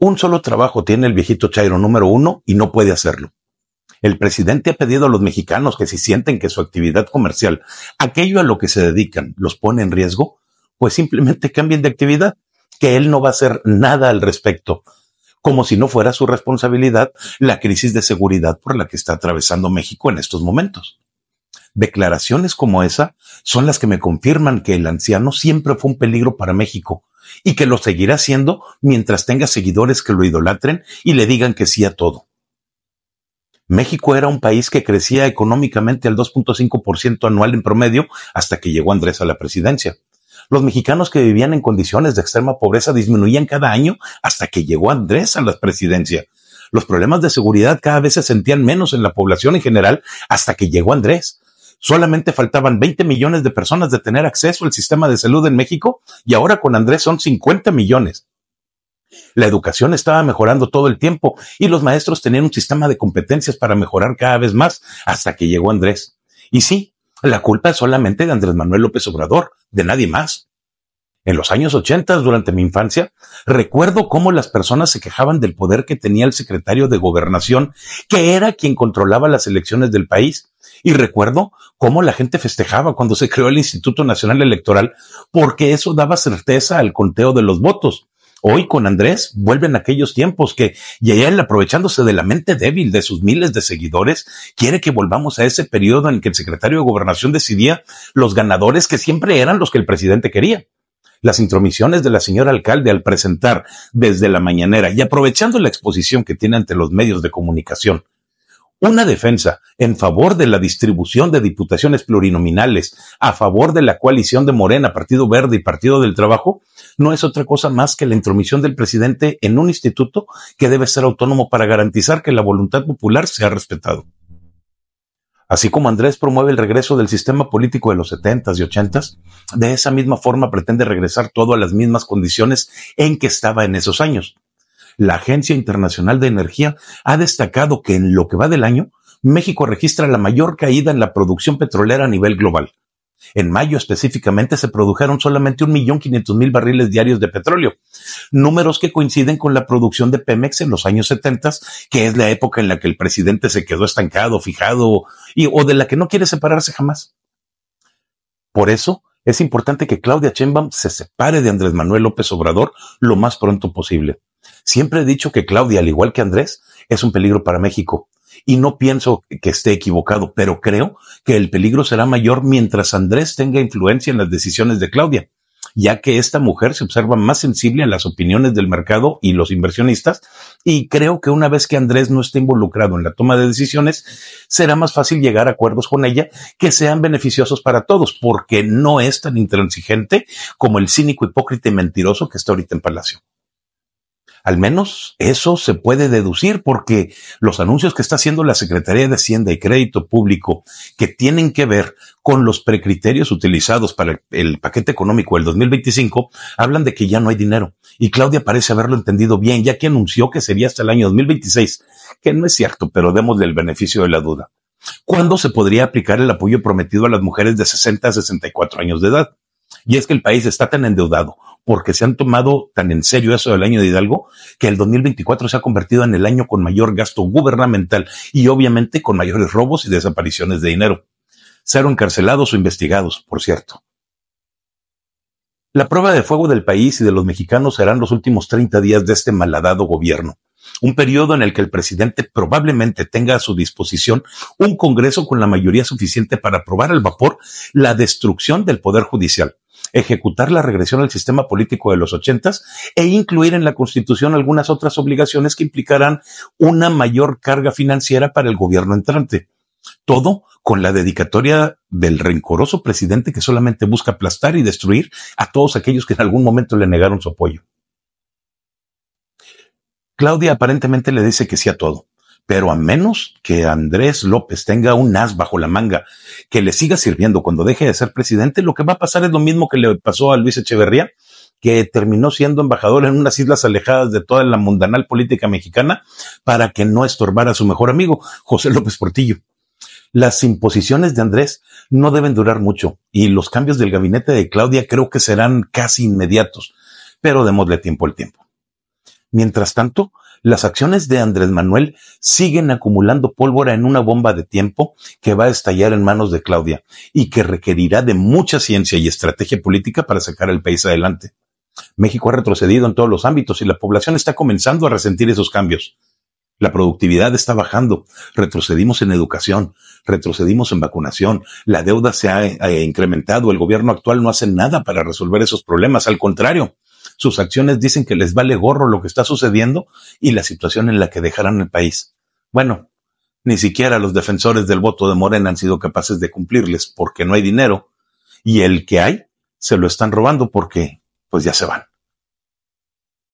Un solo trabajo tiene el viejito Chairo número uno y no puede hacerlo. El presidente ha pedido a los mexicanos que si sienten que su actividad comercial, aquello a lo que se dedican, los pone en riesgo, pues simplemente cambien de actividad, que él no va a hacer nada al respecto, como si no fuera su responsabilidad la crisis de seguridad por la que está atravesando México en estos momentos. Declaraciones como esa son las que me confirman que el anciano siempre fue un peligro para México y que lo seguirá haciendo mientras tenga seguidores que lo idolatren y le digan que sí a todo. México era un país que crecía económicamente al 2.5% anual en promedio hasta que llegó Andrés a la presidencia. Los mexicanos que vivían en condiciones de extrema pobreza disminuían cada año hasta que llegó Andrés a la presidencia. Los problemas de seguridad cada vez se sentían menos en la población en general hasta que llegó Andrés solamente faltaban 20 millones de personas de tener acceso al sistema de salud en México y ahora con Andrés son 50 millones. La educación estaba mejorando todo el tiempo y los maestros tenían un sistema de competencias para mejorar cada vez más hasta que llegó Andrés. Y sí, la culpa es solamente de Andrés Manuel López Obrador, de nadie más. En los años 80, durante mi infancia, recuerdo cómo las personas se quejaban del poder que tenía el secretario de gobernación, que era quien controlaba las elecciones del país. Y recuerdo cómo la gente festejaba cuando se creó el Instituto Nacional Electoral, porque eso daba certeza al conteo de los votos. Hoy con Andrés vuelven aquellos tiempos que y él, aprovechándose de la mente débil de sus miles de seguidores, quiere que volvamos a ese periodo en que el secretario de gobernación decidía los ganadores que siempre eran los que el presidente quería las intromisiones de la señora alcalde al presentar desde la mañanera y aprovechando la exposición que tiene ante los medios de comunicación una defensa en favor de la distribución de diputaciones plurinominales, a favor de la coalición de Morena, Partido Verde y Partido del Trabajo, no es otra cosa más que la intromisión del presidente en un instituto que debe ser autónomo para garantizar que la voluntad popular sea respetado. Así como Andrés promueve el regreso del sistema político de los 70s y 80s, de esa misma forma pretende regresar todo a las mismas condiciones en que estaba en esos años. La Agencia Internacional de Energía ha destacado que en lo que va del año, México registra la mayor caída en la producción petrolera a nivel global, en mayo específicamente se produjeron solamente 1.500.000 barriles diarios de petróleo, números que coinciden con la producción de Pemex en los años 70, que es la época en la que el presidente se quedó estancado, fijado, y, o de la que no quiere separarse jamás. Por eso es importante que Claudia Chemba se separe de Andrés Manuel López Obrador lo más pronto posible. Siempre he dicho que Claudia, al igual que Andrés, es un peligro para México y no pienso que esté equivocado, pero creo que el peligro será mayor mientras Andrés tenga influencia en las decisiones de Claudia, ya que esta mujer se observa más sensible a las opiniones del mercado y los inversionistas, y creo que una vez que Andrés no esté involucrado en la toma de decisiones, será más fácil llegar a acuerdos con ella que sean beneficiosos para todos, porque no es tan intransigente como el cínico, hipócrita y mentiroso que está ahorita en Palacio. Al menos eso se puede deducir porque los anuncios que está haciendo la Secretaría de Hacienda y Crédito Público que tienen que ver con los precriterios utilizados para el, paquete económico del 2025 hablan de que ya no hay dinero. Y Claudia parece haberlo entendido bien, ya que anunció que sería hasta el año 2026, que no es cierto, pero démosle el beneficio de la duda. ¿Cuándo se podría aplicar el apoyo prometido a las mujeres de 60 a 64 años de edad? Y es que el país está tan endeudado porque se han tomado tan en serio eso del año de Hidalgo que el 2024 se ha convertido en el año con mayor gasto gubernamental y obviamente con mayores robos y desapariciones de dinero. Cero encarcelados o investigados, por cierto. La prueba de fuego del país y de los mexicanos serán los últimos 30 días de este malhadado gobierno un periodo en el que el presidente probablemente tenga a su disposición un Congreso con la mayoría suficiente para aprobar al vapor la destrucción del Poder Judicial, ejecutar la regresión al sistema político de los ochentas e incluir en la Constitución algunas otras obligaciones que implicarán una mayor carga financiera para el gobierno entrante. Todo con la dedicatoria del rencoroso presidente que solamente busca aplastar y destruir a todos aquellos que en algún momento le negaron su apoyo. Claudia aparentemente le dice que sí a todo pero a menos que Andrés López tenga un as bajo la manga que le siga sirviendo cuando deje de ser presidente, lo que va a pasar es lo mismo que le pasó a Luis Echeverría, que terminó siendo embajador en unas islas alejadas de toda la mundanal política mexicana para que no estorbara a su mejor amigo, José López Portillo. Las imposiciones de Andrés no deben durar mucho y los cambios del gabinete de Claudia creo que serán casi inmediatos, pero démosle tiempo al tiempo. Mientras tanto, las acciones de Andrés Manuel siguen acumulando pólvora en una bomba de tiempo que va a estallar en manos de Claudia y que requerirá de mucha ciencia y estrategia política para sacar el país adelante. México ha retrocedido en todos los ámbitos y la población está comenzando a resentir esos cambios. La productividad está bajando, retrocedimos en educación, retrocedimos en vacunación, la deuda se ha, ha eh, incrementado, el gobierno actual no hace nada para resolver esos problemas, al contrario, sus acciones dicen que les vale gorro lo que está sucediendo y la situación en la que dejarán el país. Bueno, ni siquiera los defensores del voto de Morena han sido capaces de cumplirles porque no hay dinero y el que hay se lo están robando porque pues ya se van.